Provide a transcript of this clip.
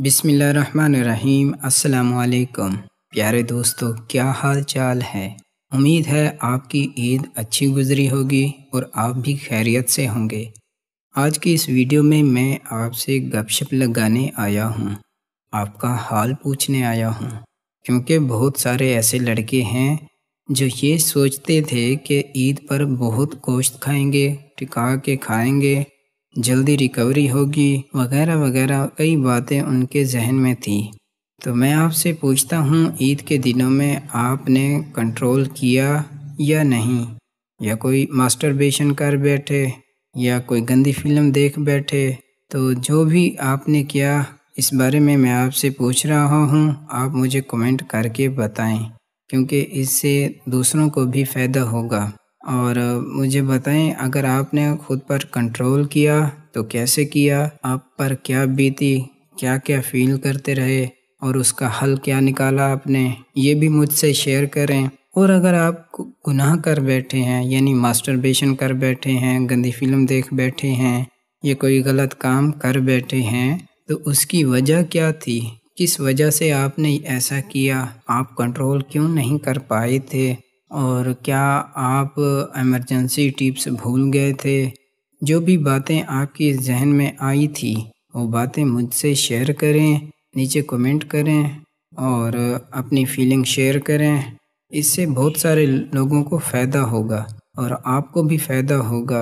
बिसमीम् अल्लाम प्यारे दोस्तों क्या हाल चाल है उम्मीद है आपकी ईद अच्छी गुजरी होगी और आप भी खैरियत से होंगे आज की इस वीडियो में मैं आपसे गपशप लगाने आया हूँ आपका हाल पूछने आया हूँ क्योंकि बहुत सारे ऐसे लड़के हैं जो ये सोचते थे कि ईद पर बहुत गोश्त खाएंगे टिका के खाएंगे जल्दी रिकवरी होगी वगैरह वगैरह कई बातें उनके जहन में थी तो मैं आपसे पूछता हूँ ईद के दिनों में आपने कंट्रोल किया या नहीं या कोई मास्टरबेशन कर बैठे या कोई गंदी फिल्म देख बैठे तो जो भी आपने किया इस बारे में मैं आपसे पूछ रहा हूँ आप मुझे कमेंट करके बताएं क्योंकि इससे दूसरों को भी फ़ायदा होगा और मुझे बताएं अगर आपने खुद पर कंट्रोल किया तो कैसे किया आप पर क्या बीती क्या क्या फील करते रहे और उसका हल क्या निकाला आपने ये भी मुझसे शेयर करें और अगर आप गुनाह कर बैठे हैं यानी मास्टरबेशन कर बैठे हैं गंदी फिल्म देख बैठे हैं या कोई गलत काम कर बैठे हैं तो उसकी वजह क्या थी किस वजह से आपने ऐसा किया आप कंट्रोल क्यों नहीं कर पाए थे और क्या आप इमरजेंसी टिप्स भूल गए थे जो भी बातें आपके जहन में आई थी वो बातें मुझसे शेयर करें नीचे कमेंट करें और अपनी फीलिंग शेयर करें इससे बहुत सारे लोगों को फ़ायदा होगा और आपको भी फ़ायदा होगा